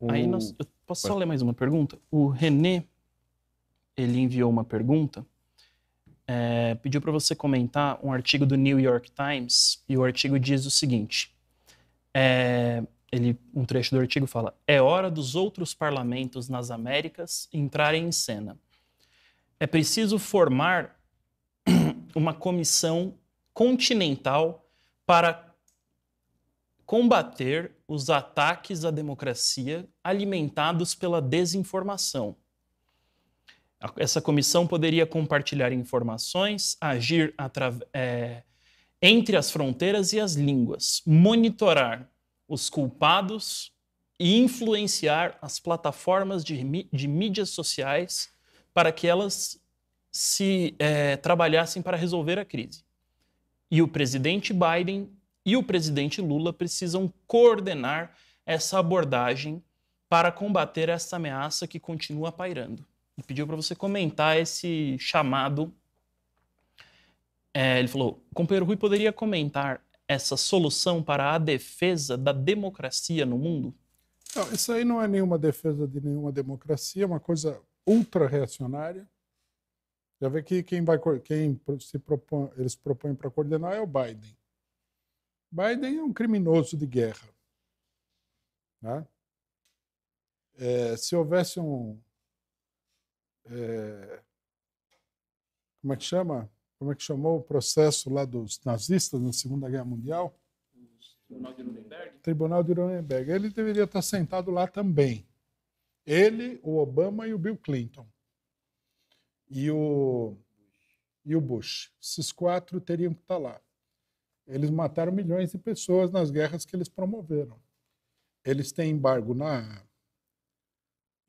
O... Aí nós, eu posso Pode. só ler mais uma pergunta? O René, ele enviou uma pergunta, é, pediu para você comentar um artigo do New York Times, e o artigo diz o seguinte, é, ele, um trecho do artigo fala, é hora dos outros parlamentos nas Américas entrarem em cena. É preciso formar uma comissão continental para combater os ataques à democracia alimentados pela desinformação. Essa comissão poderia compartilhar informações, agir é, entre as fronteiras e as línguas, monitorar os culpados e influenciar as plataformas de, de mídias sociais para que elas se é, trabalhassem para resolver a crise. E o presidente Biden e o presidente Lula precisam coordenar essa abordagem para combater essa ameaça que continua pairando. E pediu para você comentar esse chamado. É, ele falou: companheiro Rui poderia comentar essa solução para a defesa da democracia no mundo? Não, isso aí não é nenhuma defesa de nenhuma democracia, é uma coisa ultra-reacionária. Já vê que quem, vai, quem se propõe, eles propõem para coordenar é o Biden. Biden é um criminoso de guerra. Né? É, se houvesse um. É, como é que chama? Como é que chamou o processo lá dos nazistas na Segunda Guerra Mundial? Tribunal de Nuremberg. Tribunal de Nuremberg. Ele deveria estar sentado lá também. Ele, o Obama e o Bill Clinton. E o, e o Bush. Esses quatro teriam que estar lá. Eles mataram milhões de pessoas nas guerras que eles promoveram. Eles têm embargo na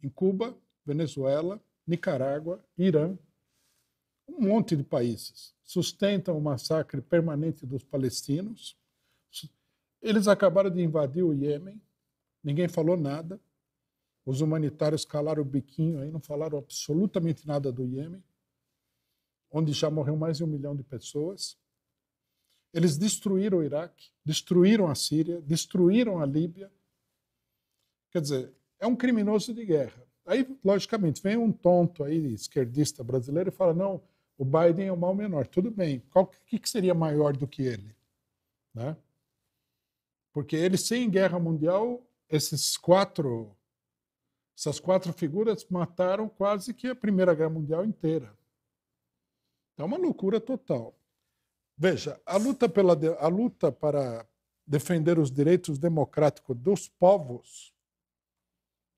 em Cuba, Venezuela, Nicarágua, Irã, um monte de países. Sustentam o massacre permanente dos palestinos. Eles acabaram de invadir o Iêmen, ninguém falou nada. Os humanitários calaram o biquinho aí, não falaram absolutamente nada do Iêmen, onde já morreu mais de um milhão de pessoas. Eles destruíram o Iraque, destruíram a Síria, destruíram a Líbia. Quer dizer, é um criminoso de guerra. Aí, logicamente, vem um tonto aí, esquerdista brasileiro, e fala: não, o Biden é o mal menor. Tudo bem, o que, que seria maior do que ele? Né? Porque ele, sem guerra mundial, esses quatro, essas quatro figuras mataram quase que a Primeira Guerra Mundial inteira. Então, é uma loucura total. Veja, a luta, pela, a luta para defender os direitos democráticos dos povos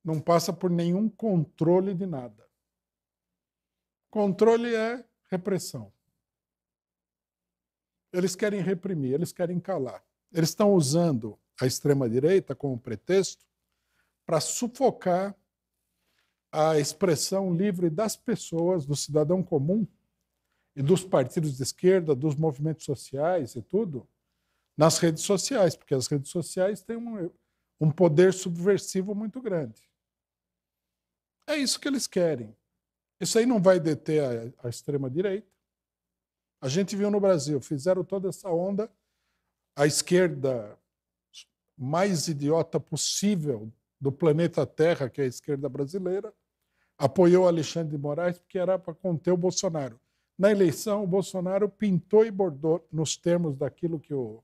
não passa por nenhum controle de nada. Controle é repressão. Eles querem reprimir, eles querem calar. Eles estão usando a extrema-direita como pretexto para sufocar a expressão livre das pessoas, do cidadão comum, e dos partidos de esquerda, dos movimentos sociais e tudo, nas redes sociais, porque as redes sociais têm um, um poder subversivo muito grande. É isso que eles querem. Isso aí não vai deter a, a extrema-direita. A gente viu no Brasil, fizeram toda essa onda, a esquerda mais idiota possível do planeta Terra, que é a esquerda brasileira, apoiou Alexandre de Moraes porque era para conter o Bolsonaro. Na eleição, o Bolsonaro pintou e bordou nos termos daquilo que o,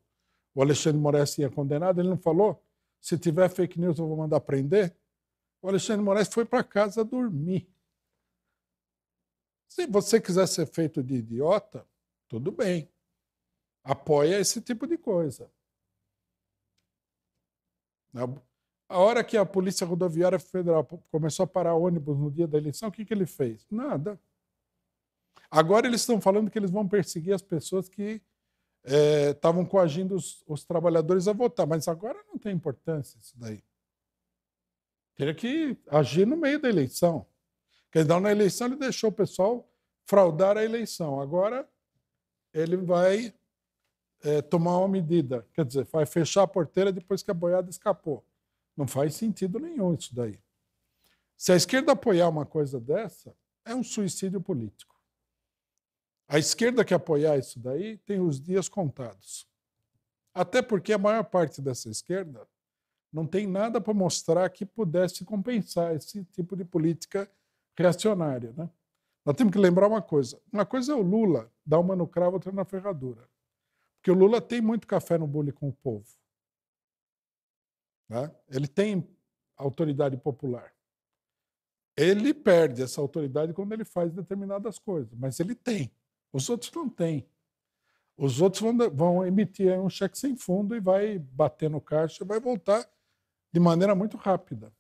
o Alexandre Moraes tinha condenado. Ele não falou: se tiver fake news, eu vou mandar prender. O Alexandre Moraes foi para casa dormir. Se você quiser ser feito de idiota, tudo bem. Apoia esse tipo de coisa. Né? A hora que a Polícia Rodoviária Federal começou a parar ônibus no dia da eleição, o que, que ele fez? Nada. Agora eles estão falando que eles vão perseguir as pessoas que estavam é, coagindo os, os, trabalhadores a votar, mas agora não tem importância isso daí. Teria que agir no meio da eleição. Quer dizer, na eleição, ele deixou o pessoal fraudar a eleição. Agora ele vai é, tomar uma medida, quer dizer, vai fechar a porteira depois que a boiada escapou. Não faz sentido nenhum isso daí. Se a esquerda apoiar uma coisa dessa, é um suicídio político. A esquerda que apoiar isso daí tem os dias contados. Até porque a maior parte dessa esquerda não tem nada para mostrar que pudesse compensar esse tipo de política reacionária. Né? Nós temos que lembrar uma coisa: uma coisa é o Lula dar uma no cravo, outra na ferradura. Porque o Lula tem muito café no bule com o povo. Né? Ele tem autoridade popular. Ele perde essa autoridade quando ele faz determinadas coisas, mas ele tem. Os outros não têm. Os outros vão, vão emitir um cheque sem fundo e vai bater no caixa e vai voltar de maneira muito rápida.